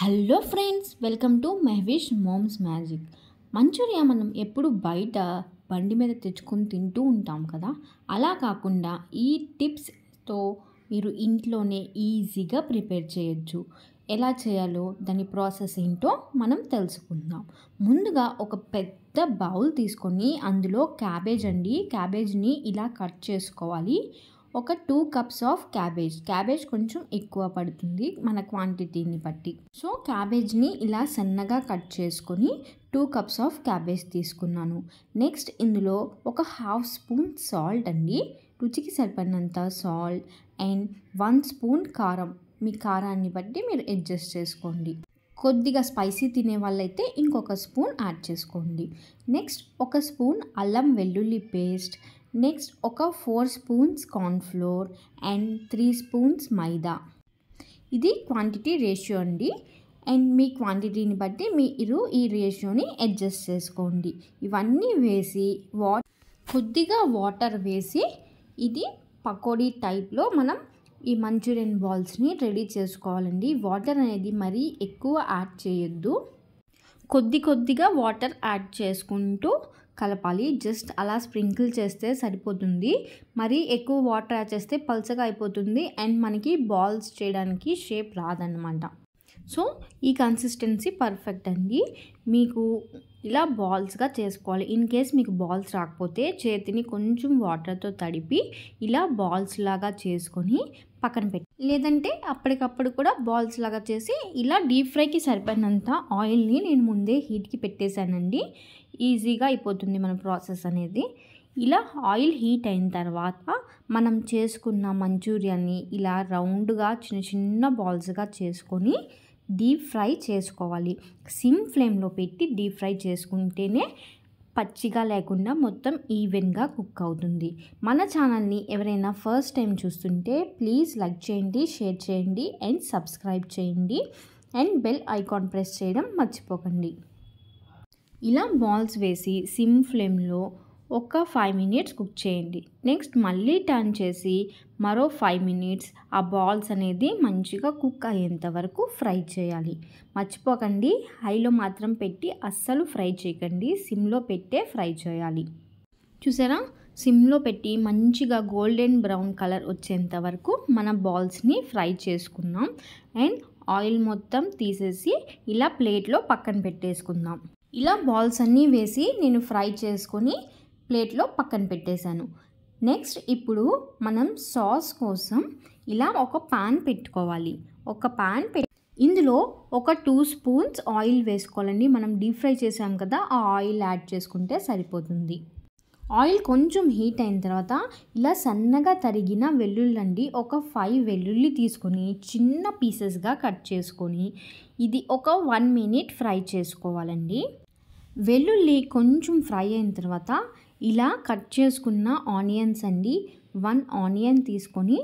hello friends welcome to Mehvish moms magic Manchuria మనం ఎప్పుడు బయట బండి మీద తెచ్చుకొని తింటూ ఉంటాం కదా అలా కాకుండా ఈ టిప్స్తో మీరు ఇంట్లోనే ఈజీగా ప్రిపేర్ చేయొచ్చు ఎలా చేయాలో దాని ప్రాసెస్ ఏంటో మనం తెలుసుకుందాం ముందుగా ఒక పెద్ద బౌల్ తీసుకొని అందులో క్యాబేజ్ అండి క్యాబేజ్ని ఇలా కట్ చేసుకోవాలి ఒక two cups of cabbage cabbage కొంచెం ఎక్కువ పడుతుంది మన క్వాంటిటీని బట్టి సో క్యాబేజ్ని ఇలా సన్నగా కట్ చేసుకొని టూ కప్స్ ఆఫ్ క్యాబేజ్ తీసుకున్నాను నెక్స్ట్ ఇందులో ఒక హాఫ్ స్పూన్ సాల్ట్ అండి రుచికి సరిపడినంత సాల్ట్ అండ్ వన్ స్పూన్ కారం మీ కారాన్ని బట్టి మీరు అడ్జస్ట్ చేసుకోండి కొద్దిగా స్పైసీ తినే వాళ్ళైతే ఇంకొక స్పూన్ యాడ్ చేసుకోండి నెక్స్ట్ ఒక స్పూన్ అల్లం వెల్లుల్లి పేస్ట్ నెక్స్ట్ ఒక four spoons cornflour and three spoons maida ఇది క్వాంటిటీ రేషియో అండి అండ్ మీ క్వాంటిటీని బట్టి మీరు ఈ రేషియోని అడ్జస్ట్ చేసుకోండి ఇవన్నీ వేసి వా కొద్దిగా వాటర్ వేసి ఇది పకోడీ టైప్లో మనం ఈ మంచూరియన్ బాల్స్ని రెడీ చేసుకోవాలండి వాటర్ అనేది మరీ ఎక్కువ యాడ్ చేయొద్దు కొద్ది కొద్దిగా వాటర్ యాడ్ చేసుకుంటూ కలపాలి జస్ట్ అలా స్ప్రింకిల్ చేస్తే సరిపోతుంది మరి ఎక్కువ వాటర్ యాడ్ చేస్తే పల్చగా అయిపోతుంది అండ్ మనకి బాల్స్ చేయడానికి షేప్ రాదన్నమాట సో ఈ కన్సిస్టెన్సీ పర్ఫెక్ట్ అండి మీకు ఇలా బాల్స్గా చేసుకోవాలి ఇన్ కేస్ మీకు బాల్స్ రాకపోతే చేతిని కొంచెం వాటర్తో తడిపి ఇలా బాల్స్ లాగా చేసుకొని పక్కన పెట్టి లేదంటే అప్పటికప్పుడు కూడా బాల్స్ లాగా చేసి ఇలా డీప్ ఫ్రైకి సరిపడినంత ఆయిల్ని నేను ముందే హీట్కి పెట్టేశానండి ఈజీగా అయిపోతుంది మన ప్రాసెస్ అనేది ఇలా ఆయిల్ హీట్ అయిన తర్వాత మనం చేసుకున్న మంచూరియాని ఇలా రౌండ్గా చిన్న చిన్న బాల్స్గా చేసుకొని డీప్ ఫ్రై చేసుకోవాలి సిమ్ ఫ్లేమ్లో పెట్టి డీప్ ఫ్రై చేసుకుంటేనే పచ్చిగా లేకుండా మొత్తం ఈవెన్గా కుక్ అవుతుంది మన ఛానల్ని ఎవరైనా ఫస్ట్ టైం చూస్తుంటే ప్లీజ్ లైక్ చేయండి షేర్ చేయండి అండ్ సబ్స్క్రైబ్ చేయండి అండ్ బెల్ ఐకాన్ ప్రెస్ చేయడం మర్చిపోకండి ఇలా బాల్స్ వేసి సిమ్ ఫ్లేమ్లో ఒక ఫైవ్ మినిట్స్ కుక్ చేయండి నెక్స్ట్ మళ్ళీ టర్న్ చేసి మరో ఫైవ్ మినిట్స్ ఆ బాల్స్ అనేది మంచిగా కుక్ అయ్యేంత వరకు ఫ్రై చేయాలి మర్చిపోకండి హైలో మాత్రం పెట్టి అస్సలు ఫ్రై చేయకండి సిమ్లో పెట్టే ఫ్రై చేయాలి చూసారా సిమ్లో పెట్టి మంచిగా గోల్డెన్ బ్రౌన్ కలర్ వచ్చేంత వరకు మన బాల్స్ని ఫ్రై చేసుకుందాం అండ్ ఆయిల్ మొత్తం తీసేసి ఇలా ప్లేట్లో పక్కన పెట్టేసుకుందాం ఇలా బాల్స్ అన్నీ వేసి నేను ఫ్రై చేసుకొని ప్లేట్లో పక్కన పెట్టేశాను నెక్స్ట్ ఇప్పుడు మనం సాస్ కోసం ఇలా ఒక పాన్ పెట్టుకోవాలి ఒక పాన్ పెట్టి ఇందులో ఒక టూ స్పూన్స్ ఆయిల్ వేసుకోవాలండి మనం డీప్ ఫ్రై చేసాం కదా ఆ ఆయిల్ యాడ్ చేసుకుంటే సరిపోతుంది ఆయిల్ కొంచెం హీట్ అయిన తర్వాత ఇలా సన్నగా తరిగిన వెల్లుల్లండి ఒక ఫైవ్ వెల్లుల్లి తీసుకొని చిన్న పీసెస్గా కట్ చేసుకొని ఇది ఒక వన్ మినిట్ ఫ్రై చేసుకోవాలండి వెల్లుల్లి కొంచెం ఫ్రై అయిన తర్వాత ఇలా కట్ చేసుకున్న ఆనియన్స్ అండి వన్ ఆనియన్ తీసుకొని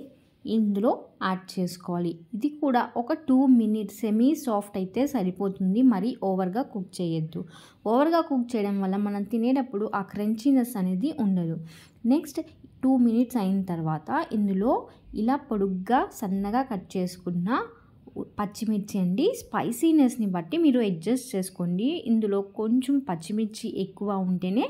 ఇందులో యాడ్ చేసుకోవాలి ఇది కూడా ఒక టూ మినిట్స్ సెమీ సాఫ్ట్ అయితే సరిపోతుంది మరి ఓవర్గా కుక్ చేయొద్దు ఓవర్గా కుక్ చేయడం వల్ల మనం తినేటప్పుడు ఆ క్రంచీనెస్ అనేది ఉండదు నెక్స్ట్ టూ మినిట్స్ అయిన తర్వాత ఇందులో ఇలా పొడుగ్గా సన్నగా కట్ చేసుకున్న పచ్చిమిర్చి అండి స్పైసీనెస్ని బట్టి మీరు అడ్జస్ట్ చేసుకోండి ఇందులో కొంచెం పచ్చిమిర్చి ఎక్కువ ఉంటేనే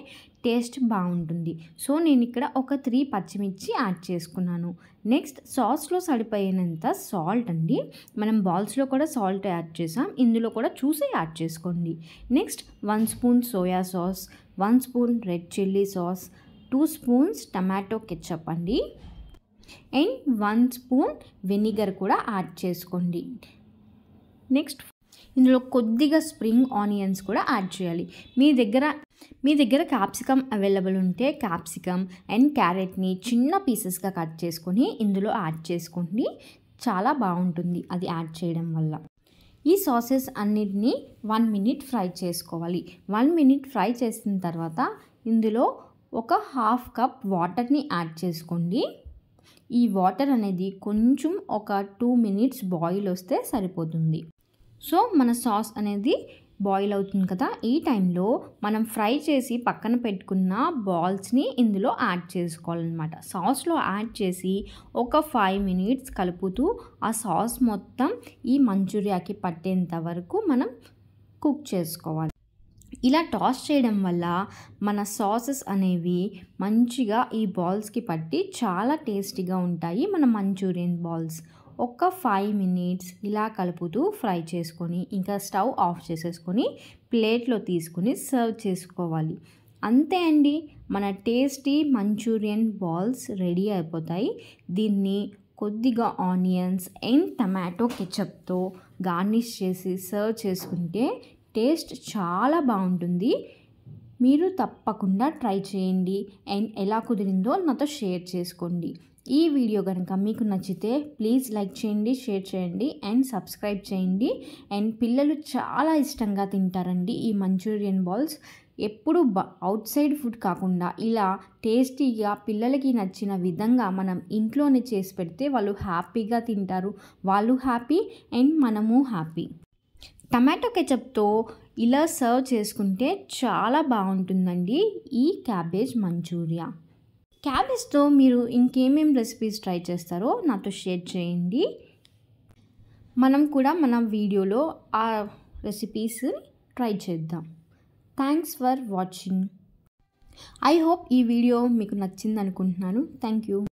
టేస్ట్ బాగుంటుంది సో నేను ఇక్కడ ఒక త్రీ పచ్చిమిర్చి యాడ్ చేసుకున్నాను నెక్స్ట్ సాస్లో సరిపోయినంత సాల్ట్ అండి మనం బాల్స్లో కూడా సాల్ట్ యాడ్ చేసాం ఇందులో కూడా చూసి యాడ్ చేసుకోండి next one spoon soya sauce one spoon red chilli sauce two spoons tomato ketchup అండి అండ్ వన్ స్పూన్ వెనిగర్ కూడా యాడ్ చేసుకోండి నెక్స్ట్ ఇందులో కొద్దిగా స్ప్రింగ్ ఆనియన్స్ కూడా యాడ్ చేయాలి మీ దగ్గర మీ దగ్గర క్యాప్సికమ్ అవైలబుల్ ఉంటే క్యాప్సికమ్ అండ్ క్యారెట్ని చిన్న పీసెస్గా కట్ చేసుకొని ఇందులో యాడ్ చేసుకోండి చాలా బాగుంటుంది అది యాడ్ చేయడం వల్ల ఈ సాసెస్ అన్నిటినీ వన్ మినిట్ ఫ్రై చేసుకోవాలి వన్ మినిట్ ఫ్రై చేసిన తర్వాత ఇందులో ఒక హాఫ్ కప్ వాటర్ని యాడ్ చేసుకోండి ఈ వాటర్ అనేది కొంచెం ఒక టూ మినిట్స్ బాయిల్ వస్తే సరిపోతుంది సో మన సాస్ అనేది బాయిల్ అవుతుంది కదా ఈ టైంలో మనం ఫ్రై చేసి పక్కన పెట్టుకున్న బాల్స్ని ఇందులో యాడ్ చేసుకోవాలన్నమాట సాస్లో యాడ్ చేసి ఒక ఫైవ్ మినిట్స్ కలుపుతూ ఆ సాస్ మొత్తం ఈ మంచూరియాకి పట్టేంత వరకు మనం కుక్ చేసుకోవాలి ఇలా టాస్ చేయడం వల్ల మన సాసెస్ అనేవి మంచిగా ఈ బాల్స్కి పట్టి చాలా టేస్టీగా ఉంటాయి మన మంచూరియన్ బాల్స్ ఒక ఫైవ్ మినిట్స్ ఇలా కలుపుతూ ఫ్రై చేసుకొని ఇంకా స్టవ్ ఆఫ్ చేసేసుకొని ప్లేట్లో తీసుకుని సర్వ్ చేసుకోవాలి అంతే అండి మన టేస్టీ మంచూరియన్ బాల్స్ రెడీ అయిపోతాయి దీన్ని కొద్దిగా ఆనియన్స్ అండ్ టమాటో కెచప్తో గార్నిష్ చేసి సర్వ్ చేసుకుంటే టేస్ట్ చాలా బాగుంటుంది మీరు తప్పకుండా ట్రై చేయండి అండ్ ఎలా కుదిరిందో నాతో షేర్ చేసుకోండి ఈ వీడియో కనుక మీకు నచ్చితే ప్లీజ్ లైక్ చేయండి షేర్ చేయండి అండ్ సబ్స్క్రైబ్ చేయండి అండ్ పిల్లలు చాలా ఇష్టంగా తింటారండి ఈ మంచూరియన్ బాల్స్ ఎప్పుడు అవుట్ సైడ్ ఫుడ్ కాకుండా ఇలా టేస్టీగా పిల్లలకి నచ్చిన విధంగా మనం ఇంట్లోనే చేసి పెడితే వాళ్ళు హ్యాపీగా తింటారు వాళ్ళు హ్యాపీ అండ్ మనము హ్యాపీ టమాటో కెచప్తో ఇలా సర్వ్ చేసుకుంటే చాలా బాగుంటుందండి ఈ క్యాబేజ్ మంచూరియా క్యాబేజ్తో మీరు ఇంకేమేం రెసిపీస్ ట్రై చేస్తారో నాతో షేర్ చేయండి మనం కూడా మన వీడియోలో ఆ రెసిపీస్ ట్రై చేద్దాం thanks for watching I hope ఈ వీడియో మీకు నచ్చింది అనుకుంటున్నాను థ్యాంక్ యూ